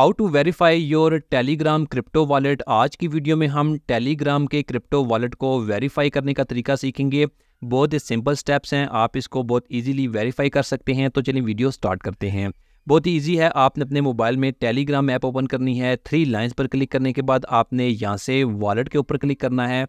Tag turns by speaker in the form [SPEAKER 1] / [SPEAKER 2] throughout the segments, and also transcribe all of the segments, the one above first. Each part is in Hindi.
[SPEAKER 1] how to verify your Telegram crypto wallet आज की वीडियो में हम टेलीग्राम के क्रिप्टो वॉलेट को वेरीफाई करने का तरीका सीखेंगे बहुत ही सिंपल स्टेप्स हैं आप इसको बहुत इजीली वेरीफाई कर सकते हैं तो चलिए वीडियो स्टार्ट करते हैं बहुत ही ईजी है आपने अपने मोबाइल में टेलीग्राम ऐप ओपन करनी है थ्री लाइन्स पर क्लिक करने के बाद आपने यहाँ से वॉलेट के ऊपर क्लिक करना है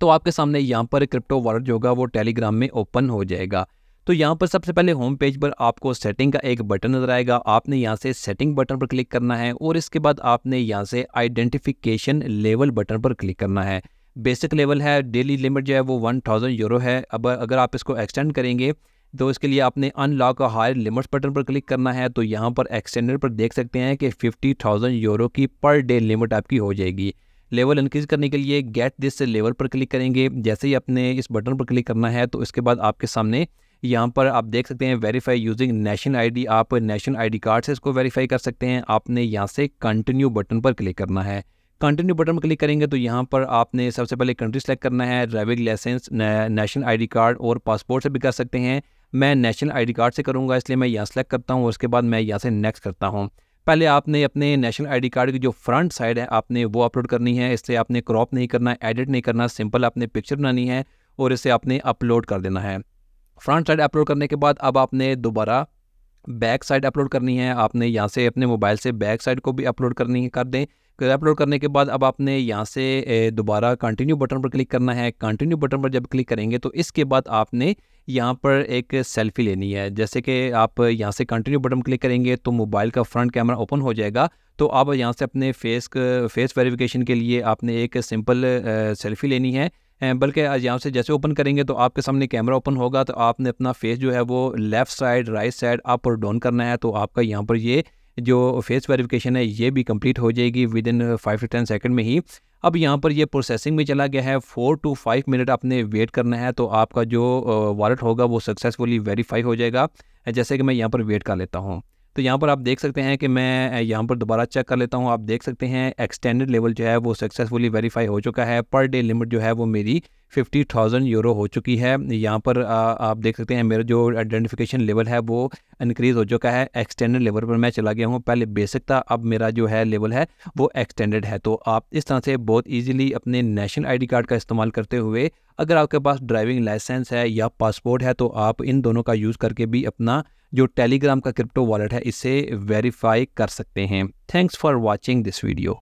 [SPEAKER 1] तो आपके सामने यहाँ पर क्रिप्टो वॉलेट जो होगा वो टेलीग्राम में ओपन हो जाएगा तो यहाँ पर सबसे पहले होम पेज पर आपको सेटिंग का एक बटन नजर आएगा आपने यहाँ से सेटिंग बटन पर क्लिक करना है और इसके बाद आपने यहाँ से आइडेंटिफिकेशन लेवल बटन पर क्लिक करना है बेसिक लेवल है डेली लिमिट जो है वो वन थाउजेंड यूरो है अब अगर आप इसको एक्सटेंड करेंगे तो इसके लिए आपने अनलॉक और हायर लिमिट्स बटन पर क्लिक करना है तो यहाँ पर एक्सटेंडर पर देख सकते हैं कि फिफ्टी थाउजेंड यूरो की पर डे लिमिट आपकी हो जाएगी लेवल इंक्रीज करने के लिए गेट दिस लेवल पर क्लिक करेंगे जैसे ही आपने इस बटन पर क्लिक करना है तो इसके बाद आपके सामने यहाँ पर आप देख सकते हैं वेरीफाई यूजिंग नेशन आईडी आप नेशन आईडी कार्ड से इसको वेरीफाई कर सकते हैं आपने यहाँ से कंटिन्यू बटन पर क्लिक करना है कंटिन्यू बटन पर क्लिक करेंगे तो यहाँ पर आपने सबसे पहले कंट्री सेलेक्ट करना है driving licence national I card और पासपोर्ट से भी कर सकते हैं मैं नेशनल आई कार्ड से करूँगा इसलिए मैं यहाँ सेलेक्ट करता हूँ और उसके बाद मैं यहाँ से नेक्स्ट करता हूँ पहले आपने अपने नेशनल आईडी कार्ड की जो फ्रंट साइड है आपने वो अपलोड करनी है इससे आपने क्रॉप नहीं करना एडिट नहीं करना सिंपल आपने पिक्चर बनानी है और इसे आपने अपलोड कर देना है फ्रंट साइड अपलोड करने के बाद अब आपने दोबारा बैक साइड अपलोड करनी है आपने यहाँ से अपने मोबाइल से बैक साइड को भी अपलोड करनी कर दें फिर अपलोड करने के बाद अब आपने यहाँ से दोबारा कंटिन्यू बटन पर क्लिक करना है कंटिन्यू बटन पर जब क्लिक करेंगे तो इसके बाद आपने यहाँ पर एक सेल्फ़ी लेनी है जैसे कि आप यहाँ से कंटिन्यू बटन क्लिक करेंगे तो मोबाइल का फ्रंट कैमरा ओपन हो जाएगा तो आप यहाँ से अपने फेस फेस वेरिफिकेशन के लिए आपने एक सिंपल सेल्फ़ी लेनी है बल्कि आज यहाँ से जैसे ओपन करेंगे तो आपके सामने कैमरा ओपन होगा तो आपने अपना फेस जो है वो left side right side up और डाउन करना है तो आपका यहाँ पर ये जो फेस वेरिफिकेशन है ये भी कंप्लीट हो जाएगी within five to ten second में ही अब यहाँ पर ये प्रोसेसिंग में चला गया है फोर टू फाइव मिनट आपने वेट करना है तो आपका जो वॉलेट होगा वो सक्सेसफुली वेरीफाई हो जाएगा जैसे कि मैं यहाँ पर वेट कर लेता हूँ तो यहाँ पर आप देख सकते हैं कि मैं यहाँ पर दोबारा चेक कर लेता हूँ आप देख सकते हैं एक्सटेंडेड लेवल जो है वो सक्सेसफुली वेरीफाई हो चुका है पर डे लिमिट जो है वो मेरी फिफ्टी थाउजेंड यूरो हो चुकी है यहाँ पर आ, आप देख सकते हैं मेरा जो आइडेंटिफिकेशन लेवल है वो इंक्रीज़ हो चुका है एक्सटेंडेड लेवल पर मैं चला गया हूँ पहले बेसिक था अब मेरा जो है लेवल है वो एक्सटेंडेड है तो आप इस तरह से बहुत ईजीली अपने नेशनल आईडी कार्ड का इस्तेमाल करते हुए अगर आपके पास ड्राइविंग लाइसेंस है या पासपोर्ट है तो आप इन दोनों का यूज़ करके भी अपना जो टेलीग्राम का क्रिप्टो वॉलेट है इसे वेरीफाई कर सकते हैं thanks for watching this video